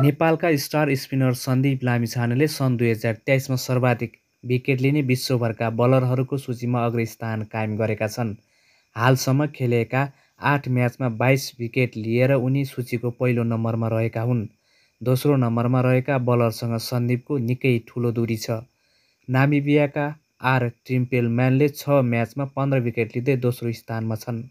नेपालका star spinner Sandeep लामिछानेले सन् दुई हजार तेइसमा सर्वाधिक विकेट लिने विश्वभरका बलरहरूको सूचीमा अग्र स्थान कायम गरेका छन् हालसम्म खेलेका आठ म्याचमा बाइस विकेट लिएर उनी सूचीको पहिलो नम्बरमा रहेका हुन् दोस्रो नम्बरमा रहेका बलरसँग सन्दीपको निकै ठुलो दूरी छ नामिबियाका आर ट्रिम्पेलम्यानले छ म्याचमा पन्ध्र विकेट लिँदै दोस्रो स्थानमा छन्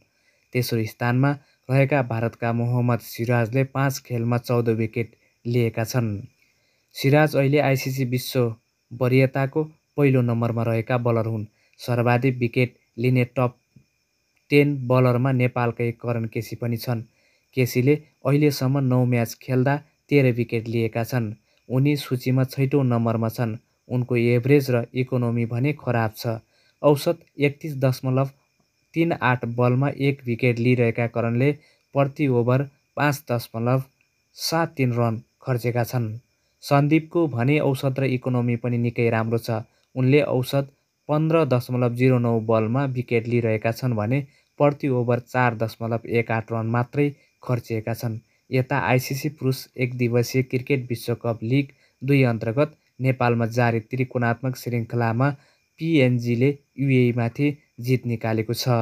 तेस्रो स्थानमा रहेका भारतका मोहम्मद सिराजले पाँच खेलमा चौध विकेट लिएका छन् सिराज अहिले आइसिसी विश्व वरियताको पहिलो नम्बरमा रहेका बलर हुन् सर्वाधिक विकेट लिने टप टेन बलरमा नेपालकै करण केसी पनि छन् केसीले अहिलेसम्म नौ म्याच खेल्दा तेह्र विकेट लिएका छन् उनी सूचीमा छैटौँ नम्बरमा छन् उनको एभरेज र इकोनोमी भने खराब छ औसत एकतिस दशमलव तिन आठ बलमा एक विकेट लिइरहेका करणले प्रति ओभर पाँच दशमलव सात तिन रन खर्चेका छन् सन्दीपको भने औषध र इकोनोमी पनि निकै राम्रो छ उनले औसत पन्ध्र दशमलव जिरो नौ बलमा विकेट लिइरहेका छन् भने प्रति ओभर चार दशमलव एक आठ रन मात्रै खर्चिएका छन् यता आइसिसी पुरुष एक दिवसीय क्रिकेट विश्वकप लिग दुई अन्तर्गत नेपालमा जारी त्रिकोणात्मक श्रृङ्खलामा पिएनजीले युएमाथि जित निकालेको छ